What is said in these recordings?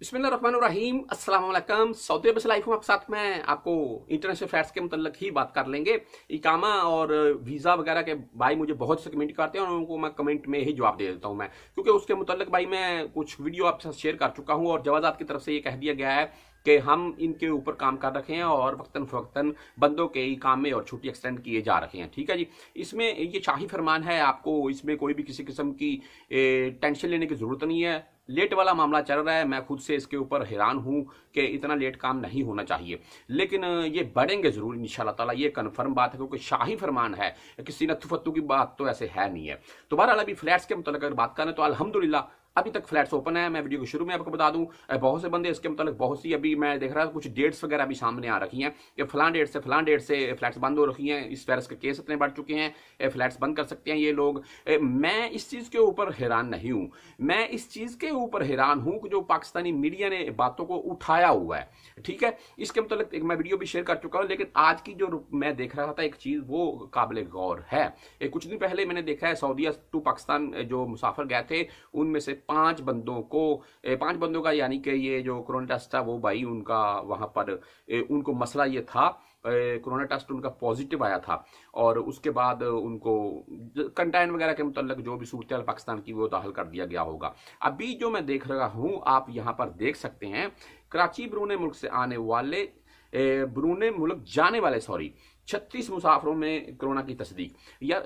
बिस्मिल्लाम Aslam Saudi अरब से life हूँ आपके साथ में आपको इंटरनेशनल फ्लैट्स के मतलब ही बात कर लेंगे इकामा और वीज़ा वगैरह के भाई मुझे बहुत से कमेंट करते हैं और उनको मैं कमेंट में ही जवाब दे देता हूँ मैं क्योंकि उसके मतलब भाई मैं कुछ वीडियो आपके साथ शेयर कर चुका हूँ और जवाजात की तरफ से ये कह दिया गया है कि हम इनके ऊपर काम कर रखे हैं और वक्ता फ़वक्ता बंदों के ही काम में और छुट्टी एक्सटेंड किए जा रखे हैं ठीक है जी इसमें ये शाही फरमान है आपको इसमें कोई भी किसी किस्म की टेंशन लेने की ज़रूरत नहीं है लेट वाला मामला चल रहा है मैं खुद से इसके ऊपर हैरान हूँ कि इतना लेट काम नहीं होना चाहिए लेकिन ये बढ़ेंगे ज़रूर इन ताला ये कन्फर्म बात है क्योंकि शाही फरमान है किसी नथुफत्तू की बात तो ऐसे है नहीं है तो अभी फ्लैट्स के मुतल अगर बात करें तो अलहमदिल्ला अभी तक फ्लैट्स ओपन है मैं वीडियो के शुरू में आपको बता दूं बहुत से बंदे इसके मतलब बहुत सी अभी मैं देख रहा था कुछ डेट्स वगैरह अभी सामने आ रखी हैं कि फलां डेट से फलां डेट से फ्लैट्स बंद हो रखी हैं इस वायरस के केस इतने बढ़ चुके हैं फ्लैट्स बंद कर सकते हैं ये लोग मैं इस चीज़ के ऊपर हैरान नहीं हूँ मैं इस चीज़ के ऊपर हैरान हूं कि जो पाकिस्तानी मीडिया ने बातों को उठाया हुआ है ठीक है इसके मतलब एक मैं वीडियो भी शेयर कर चुका हूं लेकिन आज की जो मैं देख रहा था एक चीज वो काबिल गौर है एक कुछ दिन पहले मैंने देखा है सऊदीया टू पाकिस्तान जो मुसाफिर गए थे उनमें से पांच बंदों को पांच बंदों का यानी कि ये जो कोरोना टेस्ट था वो भाई उनका वहां पर उनको मसला ये था कोरोना टेस्ट उनका पॉजिटिव आया था और उसके बाद उनको कंटेन वगैरह के मुतल जो भी सूरत पाकिस्तान की वो दाखिल तो कर दिया गया होगा अभी जो वीडियो में देख रहा हूं आप यहां पर देख सकते हैं कराची ब्रोने मुल्क से आने वाले ब्रूने मुल्क जाने वाले सॉरी छत्तीस मुसाफरों में कोरोना की तस्दीक या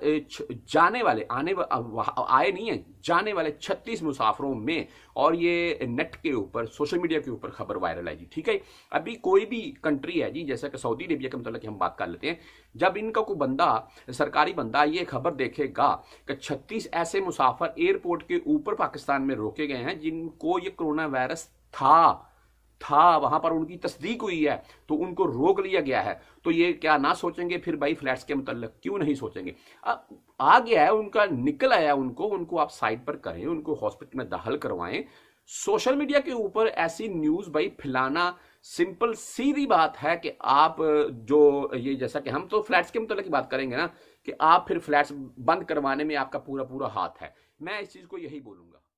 जाने वाले आने आए नहीं है जाने वाले छत्तीस मुसाफरों में और ये नेट के ऊपर सोशल मीडिया के ऊपर खबर वायरल है जी ठीक है अभी कोई भी कंट्री है जी जैसा कि सऊदी अरेबिया के मतलब कि हम बात कर लेते हैं जब इनका कोई बंदा सरकारी बंदा ये खबर देखेगा कि छत्तीस ऐसे मुसाफर एयरपोर्ट के ऊपर पाकिस्तान में रोके गए हैं जिनको ये कोरोना वायरस था था वहां पर उनकी तस्दीक हुई है तो उनको रोक लिया गया है तो ये क्या ना सोचेंगे फिर भाई फ्लैट्स के मतलब क्यों नहीं सोचेंगे अब आ गया है उनका निकल आया उनको उनको आप साइड पर करें उनको हॉस्पिटल में दाखिल करवाएं सोशल मीडिया के ऊपर ऐसी न्यूज भाई फैलाना सिंपल सीधी बात है कि आप जो ये जैसा कि हम तो फ्लैट्स के मुतल की बात करेंगे ना कि आप फिर फ्लैट्स बंद करवाने में आपका पूरा पूरा हाथ है मैं इस चीज को यही बोलूंगा